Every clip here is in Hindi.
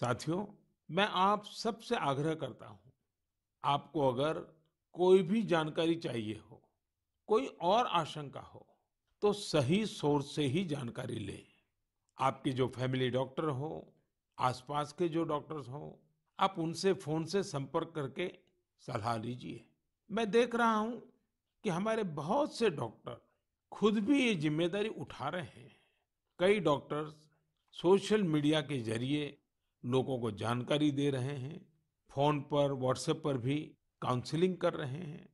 साथियों मैं आप सबसे आग्रह करता हूं आपको अगर कोई भी जानकारी चाहिए हो कोई और आशंका हो तो सही सोर्स से ही जानकारी लें आपके जो फैमिली डॉक्टर हो आसपास के जो डॉक्टर्स हो आप उनसे फोन से संपर्क करके सलाह लीजिए मैं देख रहा हूं कि हमारे बहुत से डॉक्टर खुद भी ये जिम्मेदारी उठा रहे हैं कई डॉक्टर्स सोशल मीडिया के जरिए लोगों को जानकारी दे रहे हैं फोन पर व्हाट्सएप पर भी काउंसलिंग कर रहे हैं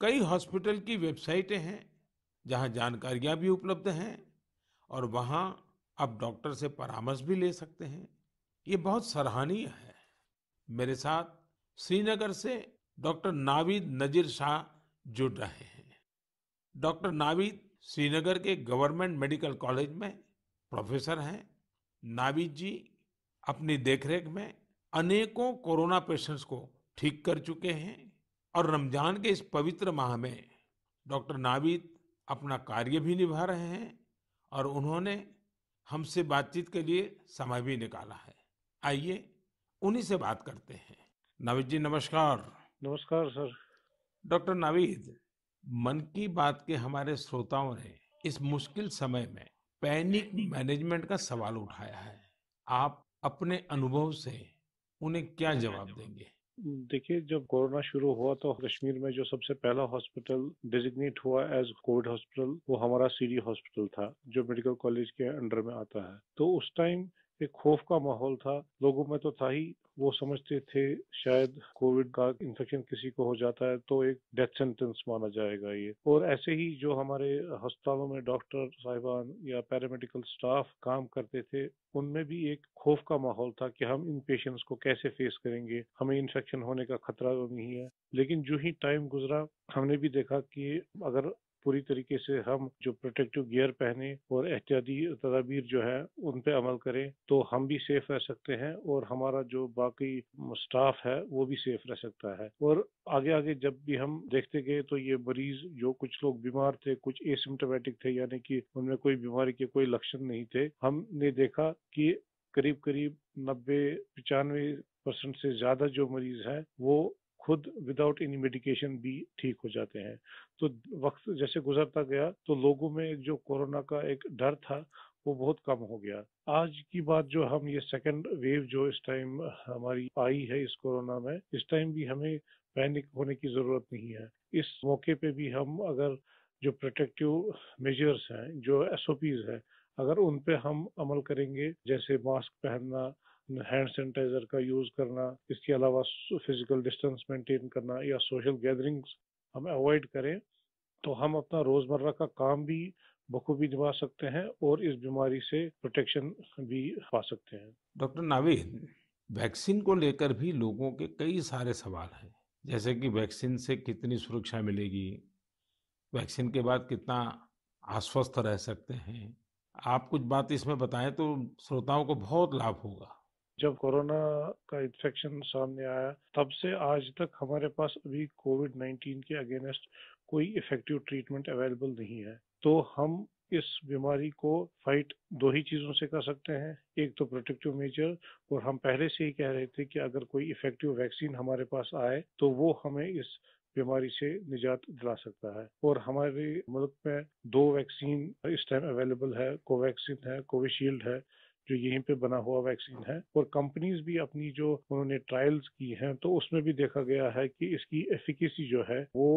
कई हॉस्पिटल की वेबसाइटें हैं जहां जानकारियां भी उपलब्ध हैं और वहां आप डॉक्टर से परामर्श भी ले सकते हैं ये बहुत सराहनीय है मेरे साथ श्रीनगर से डॉक्टर नाविद नजीर शाह जुड़ रहे हैं डॉक्टर नाविद श्रीनगर के गवर्नमेंट मेडिकल कॉलेज में प्रोफेसर हैं नाविद जी अपनी देखरेख में अनेकों कोरोना पेशेंट्स को ठीक कर चुके हैं और रमजान के इस पवित्र माह में डॉक्टर नाविद अपना कार्य भी निभा रहे हैं और उन्होंने हमसे बातचीत के लिए समय भी निकाला है आइए उन्हीं से बात करते हैं नाविद जी नमस्कार नमस्कार सर डॉक्टर नाविद मन की बात के हमारे श्रोताओं ने इस मुश्किल समय में पैनिक मैनेजमेंट का सवाल उठाया है आप अपने अनुभव से उन्हें क्या हम्म, जवाब हम्म। देंगे देखिए जब कोरोना शुरू हुआ तो कश्मीर में जो सबसे पहला हॉस्पिटल डिजिग्नेट हुआ एज कोविड हॉस्पिटल वो हमारा सीडी हॉस्पिटल था जो मेडिकल कॉलेज के अंडर में आता है तो उस टाइम एक खौफ का माहौल था लोगों में तो था ही वो समझते थे शायद कोविड का इन्फेक्शन किसी को हो जाता है तो एक डेथ सेंटेंस माना जाएगा ये और ऐसे ही जो हमारे अस्पतालों में डॉक्टर साहिबान या पैरामेडिकल स्टाफ काम करते थे उनमें भी एक खौफ का माहौल था कि हम इन पेशेंट्स को कैसे फेस करेंगे हमें इन्फेक्शन होने का खतरा तो नहीं है लेकिन जो ही टाइम गुजरा हमने भी देखा कि अगर पूरी तरीके से हम जो प्रोटेक्टिव गियर पहने और एहतियाती तदाबीर जो है उन पे अमल करें तो हम भी सेफ रह सकते हैं और हमारा जो बाकी स्टाफ है वो भी सेफ रह सकता है और आगे आगे जब भी हम देखते गए तो ये मरीज जो कुछ लोग बीमार थे कुछ एसिम्टोमेटिक थे यानी कि उनमें कोई बीमारी के कोई लक्षण नहीं थे हमने देखा कि करीब करीब नब्बे पचानवे परसेंट से ज्यादा जो मरीज है वो खुद विदाउट एनी मेडिकेशन भी ठीक हो जाते हैं तो वक्त जैसे गुजरता गया तो लोगों में जो कोरोना का एक डर था वो बहुत कम हो गया आज की बात जो हम ये सेकेंड वेव जो इस टाइम हमारी आई है इस कोरोना में इस टाइम भी हमें पैनिक होने की जरूरत नहीं है इस मौके पे भी हम अगर जो प्रोटेक्टिव मेजर्स हैं जो एस हैं अगर उन पे हम अमल करेंगे जैसे मास्क पहनना हैंड सैनिटाइजर का यूज़ करना इसके अलावा फिजिकल डिस्टेंस मेंटेन करना या सोशल गैदरिंग्स हम अवॉइड करें तो हम अपना रोज़मर्रा का काम भी बखूबी निभा सकते हैं और इस बीमारी से प्रोटेक्शन भी पा सकते हैं डॉक्टर नाविद वैक्सीन को लेकर भी लोगों के कई सारे सवाल हैं जैसे कि वैक्सीन से कितनी सुरक्षा मिलेगी वैक्सीन के बाद कितना आश्वस्त रह सकते हैं आप कुछ बात इसमें बताएं तो श्रोताओं को बहुत लाभ होगा जब कोरोना का इन्फेक्शन सामने आया तब से आज तक हमारे पास अभी कोविड 19 के अगेंस्ट कोई इफेक्टिव ट्रीटमेंट अवेलेबल नहीं है तो हम इस बीमारी को फाइट दो ही चीज़ों से कर सकते हैं एक तो प्रोटेक्टिव मेजर और हम पहले से ही कह रहे थे कि अगर कोई इफेक्टिव वैक्सीन हमारे पास आए तो वो हमें इस बीमारी से निजात दिला सकता है और हमारे मुल्क में दो वैक्सीन इस टाइम अवेलेबल है कोवैक्सीन है कोविशील्ड है जो यहीं पे बना हुआ वैक्सीन है और कंपनीज भी अपनी जो उन्होंने ट्रायल्स की हैं तो उसमें भी देखा गया है कि इसकी एफिकेसी जो है वो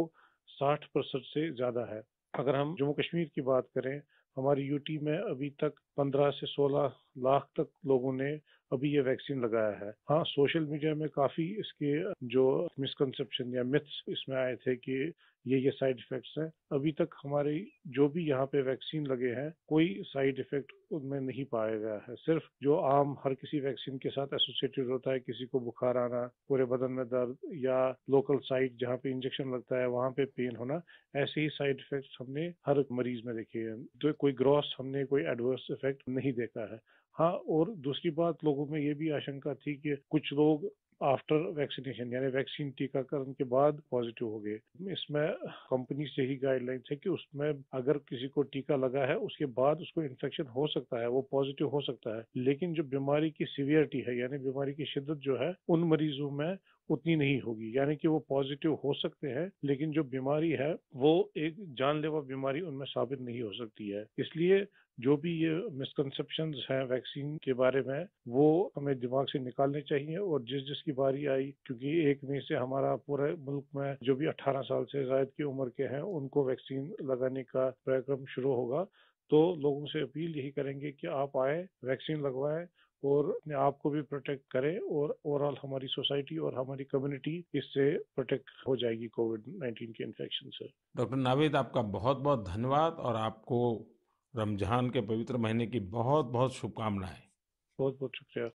साठ परसेंट से ज्यादा है अगर हम जम्मू कश्मीर की बात करें हमारी यूटी में अभी तक 15 से 16 लाख तक लोगों ने अभी ये वैक्सीन लगाया है हाँ सोशल मीडिया में काफ़ी इसके जो मिसकंसेप्शन या मिथ्स इसमें आए थे कि ये ये साइड इफेक्ट्स हैं अभी तक हमारे जो भी यहाँ पे वैक्सीन लगे हैं कोई साइड इफेक्ट उनमें नहीं पाया गया है सिर्फ जो आम हर किसी वैक्सीन के साथ एसोसिएटेड होता है किसी को बुखार आना पूरे बदन में दर्द या लोकल साइट जहाँ पे इंजेक्शन लगता है वहाँ पे पेन होना ऐसे ही साइड इफेक्ट हमने हर मरीज में देखे हैं तो कोई ग्रॉस हमने कोई एडवर्स इफेक्ट नहीं देखा है हाँ और दूसरी बात लोगों में ये भी आशंका थी कि कुछ लोग आफ्टर वैक्सीनेशन यानी वैक्सीन टीकाकरण के बाद पॉजिटिव हो गए इसमें कंपनी से ही गाइडलाइंस है कि उसमें अगर किसी को टीका लगा है उसके बाद उसको इन्फेक्शन हो सकता है वो पॉजिटिव हो सकता है लेकिन जो बीमारी की सीवियरिटी है यानी बीमारी की शिद्दत जो है उन मरीजों में उतनी नहीं होगी यानी कि वो पॉजिटिव हो सकते हैं लेकिन जो बीमारी है वो एक जानलेवा बीमारी उनमें साबित नहीं हो सकती है इसलिए जो भी ये मिसकनसेप्शन है वैक्सीन के बारे में वो हमें दिमाग से निकालने चाहिए और जिस जिसकी बारी आई क्योंकि एक मई से हमारा पूरे मुल्क में जो भी 18 साल से जायद की उम्र के हैं उनको वैक्सीन लगाने का कार्यक्रम शुरू होगा तो लोगों से अपील यही करेंगे कि आप आए वैक्सीन लगवाएं और अपने आप को भी प्रोटेक्ट करें और ओवरऑल हमारी सोसाइटी और हमारी कम्युनिटी इससे प्रोटेक्ट हो जाएगी कोविड 19 के इन्फेक्शन से डॉक्टर नावेद आपका बहुत बहुत धन्यवाद और आपको रमजान के पवित्र महीने की बहुत बहुत शुभकामनाएं बहुत बहुत शुक्रिया